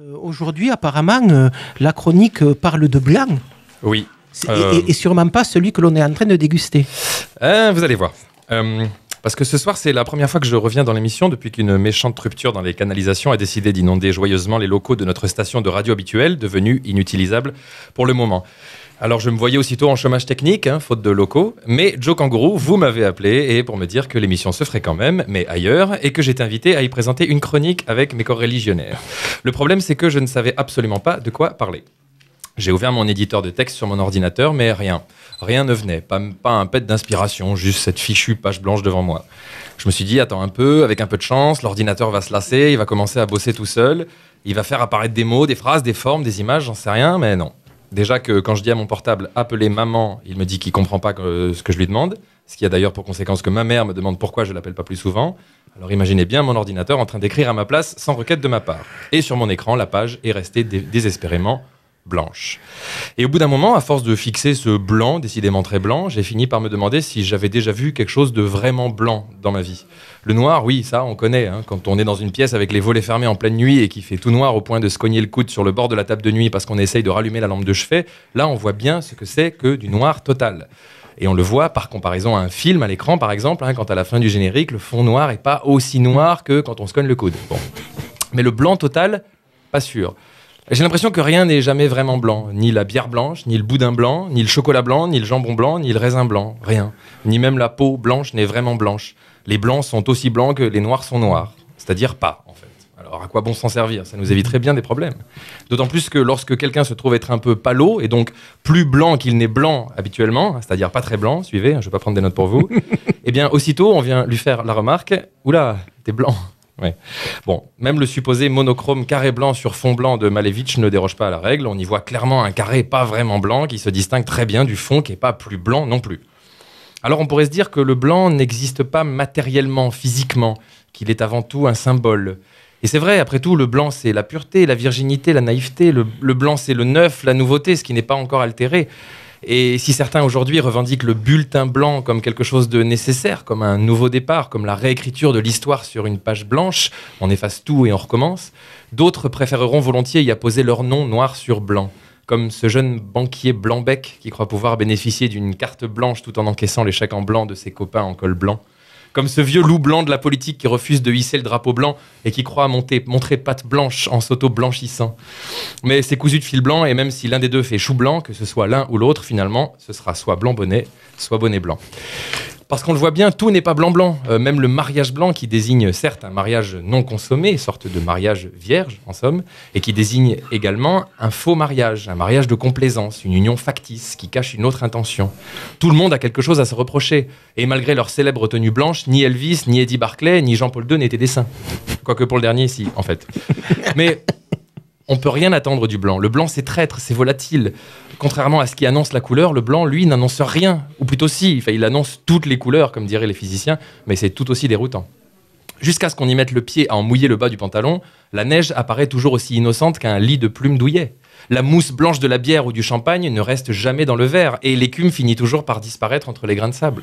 Euh, aujourd'hui, apparemment, euh, la chronique parle de blanc. Oui. Et, et, sûrement pas celui que l'on est en train de déguster. Euh, vous allez voir. Parce que ce soir, c'est la première fois que je reviens dans l'émission depuis qu'une méchante rupture dans les canalisations a décidé d'inonder joyeusement les locaux de notre station de radio habituelle, devenue inutilisable pour le moment. Alors je me voyais aussitôt en chômage technique, hein, faute de locaux, mais Joe Kangourou, vous m'avez appelé et pour me dire que l'émission se ferait quand même, mais ailleurs, et que j'étais invité à y présenter une chronique avec mes religionnaires. Le problème c'est que je ne savais absolument pas de quoi parler. J'ai ouvert mon éditeur de texte sur mon ordinateur, mais rien. Rien ne venait, pas, pas un pet d'inspiration, juste cette fichue page blanche devant moi. Je me suis dit, attends un peu, avec un peu de chance, l'ordinateur va se lasser, il va commencer à bosser tout seul, il va faire apparaître des mots, des phrases, des formes, des images, j'en sais rien, mais non. Déjà que quand je dis à mon portable appelez maman, il me dit qu'il comprend pas euh, ce que je lui demande, ce qui a d'ailleurs pour conséquence que ma mère me demande pourquoi je l'appelle pas plus souvent. Alors imaginez bien mon ordinateur en train d'écrire à ma place sans requête de ma part. Et sur mon écran, la page est restée désespérément blanche. Et au bout d'un moment, à force de fixer ce blanc, décidément très blanc, j'ai fini par me demander si j'avais déjà vu quelque chose de vraiment blanc dans ma vie. Le noir, oui, ça, on connaît. Hein. quand on est dans une pièce avec les volets fermés en pleine nuit et qui fait tout noir au point de se cogner le coude sur le bord de la table de nuit parce qu'on essaye de rallumer la lampe de chevet, là, on voit bien ce que c'est que du noir total. Et on le voit par comparaison à un film à l'écran, par exemple, hein, quand à la fin du générique, le fond noir est pas aussi noir que quand on se cogne le coude. Mais le blanc total, pas sûr. J'ai l'impression que rien n'est jamais vraiment blanc. Ni la bière blanche, ni le boudin blanc, ni le chocolat blanc, ni le jambon blanc, ni le raisin blanc. Rien. Ni même la peau blanche n'est vraiment blanche. Les blancs sont aussi blancs que les noirs sont noirs. C'est-à-dire pas, en fait. Alors à quoi bon s'en servir Ça nous éviterait bien des problèmes. D'autant plus que lorsque quelqu'un se trouve être un peu palo, et donc plus blanc qu'il n'est blanc habituellement, c'est-à-dire pas très blanc, suivez, hein, je ne vais pas prendre des notes pour vous, eh bien aussitôt on vient lui faire la remarque, oula, t'es blanc. Bon, même le supposé monochrome carré blanc sur fond blanc de Malevich ne déroge pas à la règle. On y voit clairement un carré pas vraiment blanc qui se distingue très bien du fond qui n'est pas plus blanc non plus. Alors on pourrait se dire que le blanc n'existe pas matériellement, physiquement, qu'il est avant tout un symbole. Et c'est vrai, après tout, le blanc c'est la pureté, la virginité, la naïveté, le blanc c'est le neuf, la nouveauté, ce qui n'est pas encore altéré. Et si certains aujourd'hui revendiquent le bulletin blanc comme quelque chose de nécessaire, comme un nouveau départ, comme la réécriture de l'histoire sur une page blanche, on efface tout et on recommence, d'autres préféreront volontiers y apposer leur nom noir sur blanc comme ce jeune banquier blanc-bec qui croit pouvoir bénéficier d'une carte blanche tout en encaissant les chèques en blanc de ses copains en col blanc comme ce vieux loup blanc de la politique qui refuse de hisser le drapeau blanc et qui croit monter, montrer patte blanche en s'auto-blanchissant. Mais c'est cousu de fil blanc, et même si l'un des deux fait chou blanc, que ce soit l'un ou l'autre, finalement, ce sera soit blanc bonnet, soit bonnet blanc. Parce qu'on le voit bien, tout n'est pas blanc-blanc. Euh, même le mariage blanc, qui désigne certes un mariage non consommé, sorte de mariage vierge, en somme, et qui désigne également un faux mariage, un mariage de complaisance, une union factice qui cache une autre intention. Tout le monde a quelque chose à se reprocher. Et malgré leur célèbre tenue blanche, ni Elvis, ni Eddie Barclay, ni Jean-Paul II n'étaient des saints. Quoique pour le dernier, si, en fait. Mais on peut rien attendre du blanc. Le blanc, c'est traître, c'est volatile. Contrairement à ce qui annonce la couleur, le blanc, lui, n'annonce rien. Ou plutôt si, il annonce toutes les couleurs, comme diraient les physiciens, mais c'est tout aussi déroutant. Jusqu'à ce qu'on y mette le pied à en mouiller le bas du pantalon, la neige apparaît toujours aussi innocente qu'un lit de plumes douillet. La mousse blanche de la bière ou du champagne ne reste jamais dans le verre et l'écume finit toujours par disparaître entre les grains de sable.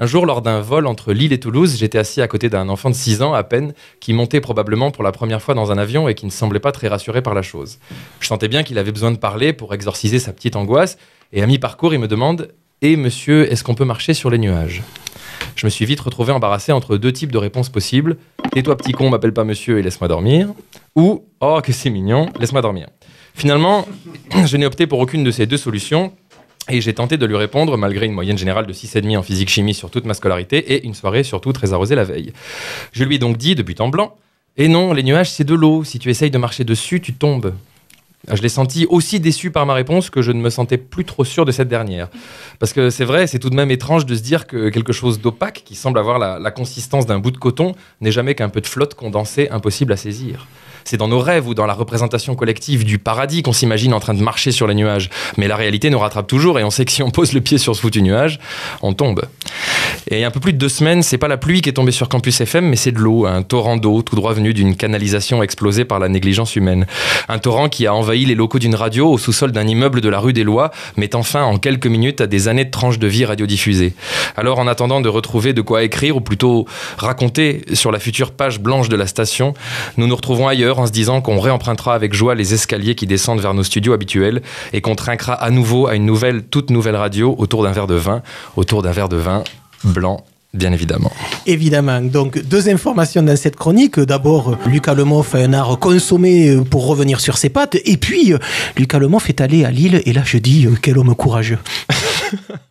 Un jour, lors d'un vol entre Lille et Toulouse, j'étais assis à côté d'un enfant de 6 ans à peine, qui montait probablement pour la première fois dans un avion et qui ne semblait pas très rassuré par la chose. Je sentais bien qu'il avait besoin de parler pour exorciser sa petite angoisse, et à mi-parcours, il me demande Et eh, monsieur, est-ce qu'on peut marcher sur les nuages Je me suis vite retrouvé embarrassé entre deux types de réponses possibles Tais-toi, petit con, m'appelle pas monsieur et laisse-moi dormir, ou Oh, que c'est mignon, laisse-moi dormir. Finalement, je n'ai opté pour aucune de ces deux solutions. Et j'ai tenté de lui répondre malgré une moyenne générale de 6,5 en physique-chimie sur toute ma scolarité et une soirée surtout très arrosée la veille. Je lui ai donc dit, de but en blanc, et eh non, les nuages c'est de l'eau, si tu essayes de marcher dessus, tu tombes. Ah, je l'ai senti aussi déçu par ma réponse que je ne me sentais plus trop sûr de cette dernière. Parce que c'est vrai, c'est tout de même étrange de se dire que quelque chose d'opaque, qui semble avoir la consistance d'un bout de coton, n'est jamais qu'un peu de flotte condensée impossible à saisir c'est dans nos rêves ou dans la représentation collective du paradis qu'on s'imagine en train de marcher sur les nuages. Mais la réalité nous rattrape toujours et on sait que si on pose le pied sur ce foutu nuage, on tombe. Et un peu plus de deux semaines, c'est pas la pluie qui est tombée sur Campus FM, mais c'est de l'eau, un torrent d'eau tout droit venu d'une canalisation explosée par la négligence humaine. Un torrent qui a envahi les locaux d'une radio au sous-sol d'un immeuble de la rue des Lois, mettant fin en quelques minutes à des années de tranches de vie radiodiffusées. Alors en attendant de retrouver de quoi écrire, ou plutôt raconter sur la future page blanche de la station, nous nous retrouvons ailleurs en se disant qu'on réempruntera avec joie les escaliers qui descendent vers nos studios habituels et qu'on trinquera à nouveau à une nouvelle, toute nouvelle radio autour d'un verre de vin, autour d'un verre de vin blanc Bien évidemment. Évidemment. Donc, deux informations dans cette chronique. D'abord, Lucas Lemoff fait un art consommé euh, pour revenir sur ses pattes. Et puis, euh, Lucas Lemoff est allé à Lille. Et là, je dis, euh, quel homme courageux.